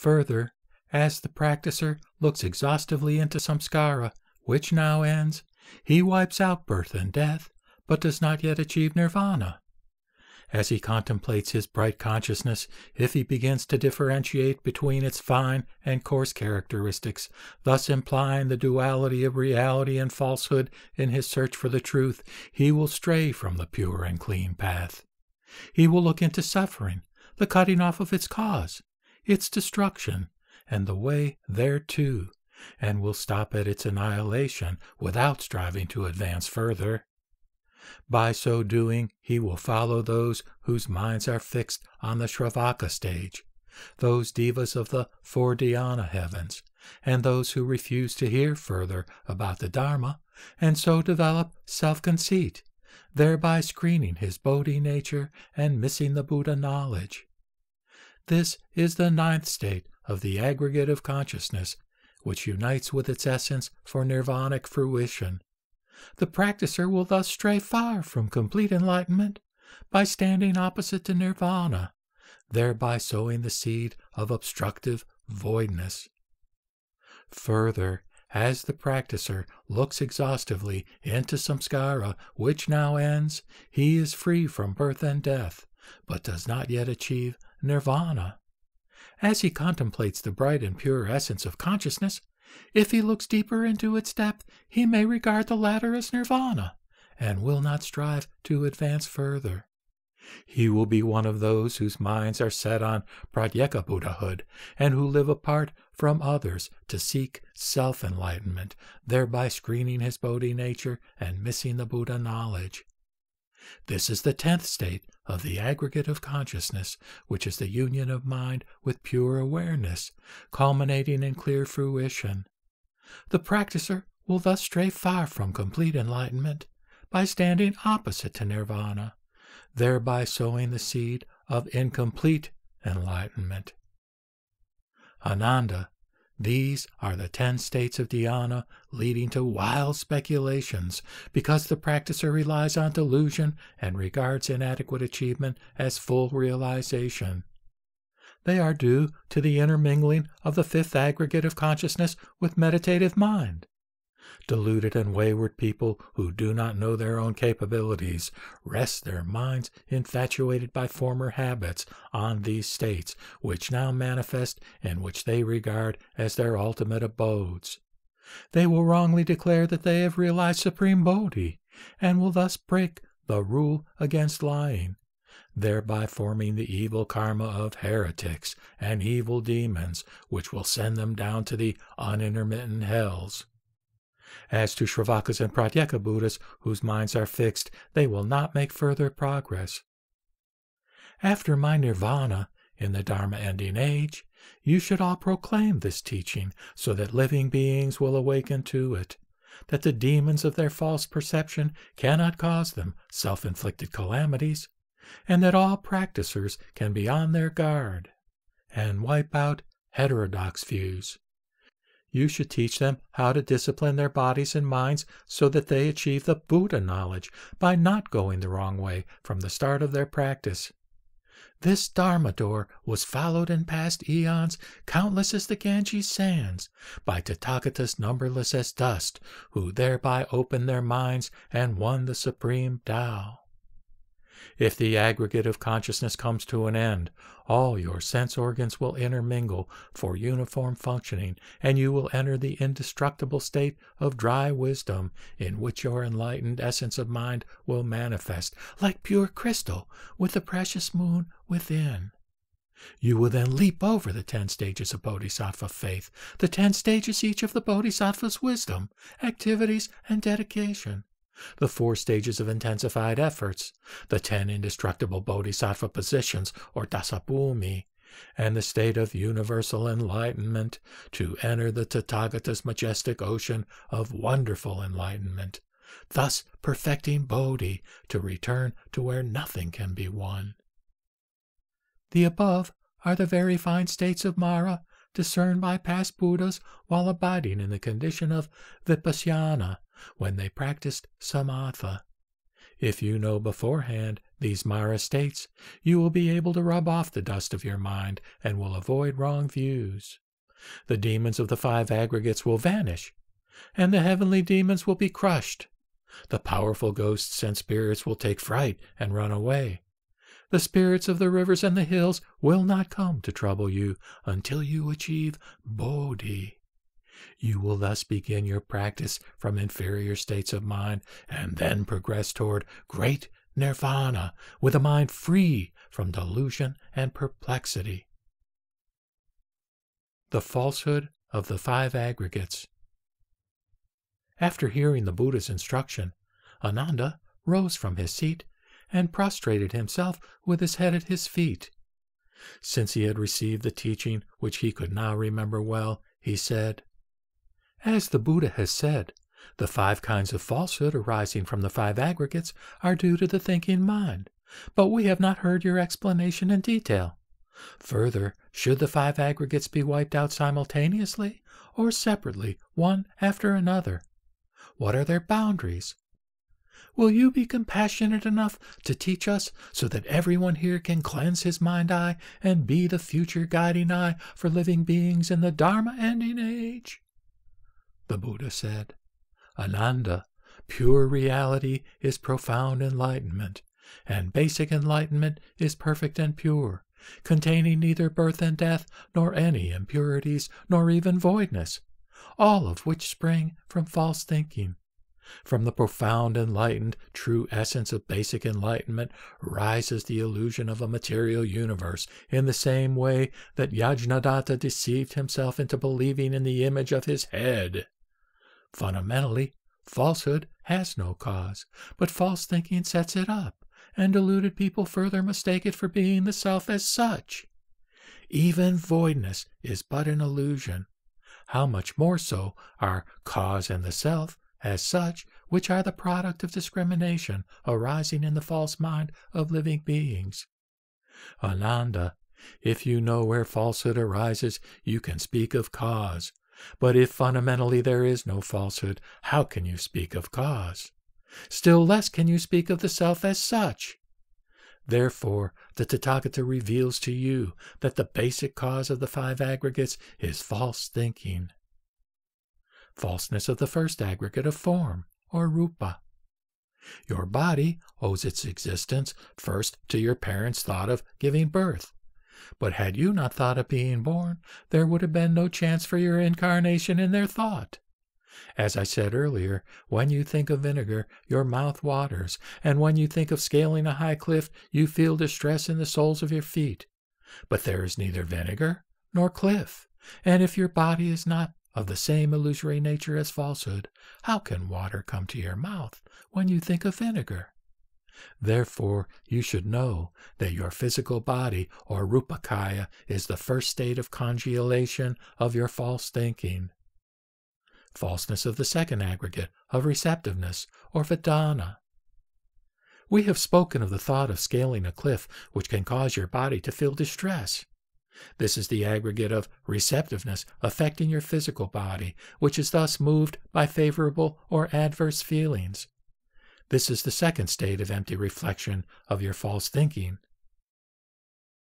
Further, as the practicer looks exhaustively into samskara, which now ends, he wipes out birth and death, but does not yet achieve nirvana. As he contemplates his bright consciousness, if he begins to differentiate between its fine and coarse characteristics, thus implying the duality of reality and falsehood in his search for the truth, he will stray from the pure and clean path. He will look into suffering, the cutting off of its cause, its destruction, and the way thereto, and will stop at its annihilation without striving to advance further. By so doing, he will follow those whose minds are fixed on the Shravaka stage, those divas of the four dhyana heavens, and those who refuse to hear further about the Dharma, and so develop self conceit, thereby screening his Bodhi nature and missing the Buddha knowledge. This is the ninth state of the aggregate of consciousness, which unites with its essence for nirvanic fruition. The practicer will thus stray far from complete enlightenment by standing opposite to nirvana, thereby sowing the seed of obstructive voidness. Further, as the practicer looks exhaustively into samskara, which now ends, he is free from birth and death, but does not yet achieve nirvana. As he contemplates the bright and pure essence of consciousness, if he looks deeper into its depth, he may regard the latter as nirvana, and will not strive to advance further. He will be one of those whose minds are set on Pratyeka Buddhahood, and who live apart from others to seek self enlightenment, thereby screening his Bodhi nature and missing the Buddha knowledge. This is the tenth state of the aggregate of consciousness, which is the union of mind with pure awareness, culminating in clear fruition. The practicer will thus stray far from complete enlightenment by standing opposite to nirvana, thereby sowing the seed of incomplete enlightenment. Ananda these are the ten states of dhyana, leading to wild speculations, because the practicer relies on delusion and regards inadequate achievement as full realization. They are due to the intermingling of the fifth aggregate of consciousness with meditative mind deluded and wayward people who do not know their own capabilities rest their minds, infatuated by former habits, on these states, which now manifest and which they regard as their ultimate abodes. They will wrongly declare that they have realized supreme Bodhi, and will thus break the rule against lying, thereby forming the evil karma of heretics and evil demons, which will send them down to the unintermittent hells. As to Shravakas and Pratyeka Buddhas, whose minds are fixed, they will not make further progress. After my nirvana, in the Dharma ending age, you should all proclaim this teaching so that living beings will awaken to it, that the demons of their false perception cannot cause them self inflicted calamities, and that all practicers can be on their guard and wipe out heterodox views. You should teach them how to discipline their bodies and minds so that they achieve the Buddha knowledge by not going the wrong way from the start of their practice. This Dharma door was followed in past eons, countless as the Ganges sands, by Tathagatas numberless as dust, who thereby opened their minds and won the supreme Tao. If the aggregate of consciousness comes to an end, all your sense organs will intermingle for uniform functioning, and you will enter the indestructible state of dry wisdom in which your enlightened essence of mind will manifest, like pure crystal, with the precious moon within. You will then leap over the ten stages of bodhisattva faith, the ten stages each of the bodhisattva's wisdom, activities, and dedication, the four stages of intensified efforts, the ten indestructible bodhisattva positions or dasabhumi, and the state of universal enlightenment to enter the Tathagata's majestic ocean of wonderful enlightenment, thus perfecting bodhi to return to where nothing can be won. The above are the very fine states of Mara discerned by past Buddhas while abiding in the condition of vipassana when they practiced samatha. If you know beforehand these Mara states, you will be able to rub off the dust of your mind and will avoid wrong views. The demons of the five aggregates will vanish, and the heavenly demons will be crushed. The powerful ghosts and spirits will take fright and run away. The spirits of the rivers and the hills will not come to trouble you until you achieve Bodhi. You will thus begin your practice from inferior states of mind and then progress toward great nirvana with a mind free from delusion and perplexity. The falsehood of the five aggregates. After hearing the Buddha's instruction, Ananda rose from his seat and prostrated himself with his head at his feet. Since he had received the teaching which he could now remember well, he said, as the Buddha has said, the five kinds of falsehood arising from the five aggregates are due to the thinking mind, but we have not heard your explanation in detail. Further, should the five aggregates be wiped out simultaneously or separately, one after another? What are their boundaries? Will you be compassionate enough to teach us so that everyone here can cleanse his mind eye and be the future guiding eye for living beings in the Dharma ending age? the Buddha said. Ananda, pure reality, is profound enlightenment, and basic enlightenment is perfect and pure, containing neither birth and death, nor any impurities, nor even voidness, all of which spring from false thinking. From the profound enlightened true essence of basic enlightenment rises the illusion of a material universe in the same way that Yajnadatta deceived himself into believing in the image of his head. Fundamentally, falsehood has no cause, but false thinking sets it up, and deluded people further mistake it for being the self as such. Even voidness is but an illusion. How much more so are cause and the self, as such, which are the product of discrimination arising in the false mind of living beings. Ananda, if you know where falsehood arises, you can speak of cause. But if fundamentally there is no falsehood, how can you speak of cause? Still less can you speak of the self as such. Therefore, the Tathagata reveals to you that the basic cause of the five aggregates is false thinking, falseness of the first aggregate of form, or rupa. Your body owes its existence first to your parents' thought of giving birth, but had you not thought of being born, there would have been no chance for your incarnation in their thought. As I said earlier, when you think of vinegar, your mouth waters, and when you think of scaling a high cliff, you feel distress in the soles of your feet. But there is neither vinegar nor cliff, and if your body is not of the same illusory nature as falsehood, how can water come to your mouth when you think of vinegar? Therefore, you should know that your physical body, or rupakaya, is the first state of congealation of your false thinking. Falseness of the second aggregate, of receptiveness, or vedana. We have spoken of the thought of scaling a cliff which can cause your body to feel distress. This is the aggregate of receptiveness affecting your physical body, which is thus moved by favorable or adverse feelings, this is the second state of empty reflection of your false thinking